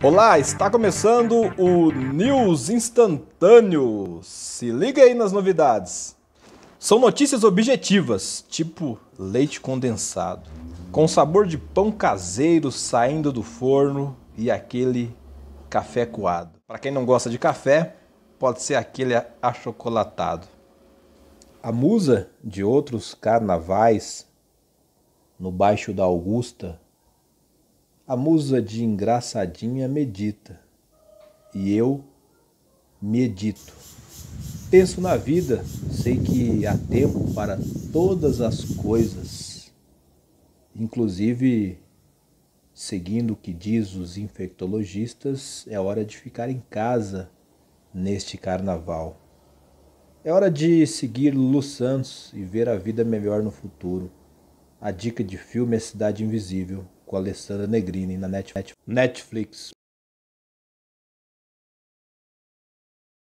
Olá, está começando o News Instantâneo. Se liga aí nas novidades. São notícias objetivas, tipo leite condensado, com sabor de pão caseiro saindo do forno e aquele café coado. Para quem não gosta de café, pode ser aquele achocolatado. A musa de outros carnavais no Baixo da Augusta a musa de engraçadinha medita e eu medito. Penso na vida, sei que há tempo para todas as coisas, inclusive seguindo o que diz os infectologistas, é hora de ficar em casa neste carnaval. É hora de seguir Lu Santos e ver a vida melhor no futuro. A dica de filme é Cidade Invisível, com a Alessandra Negrini na Netflix.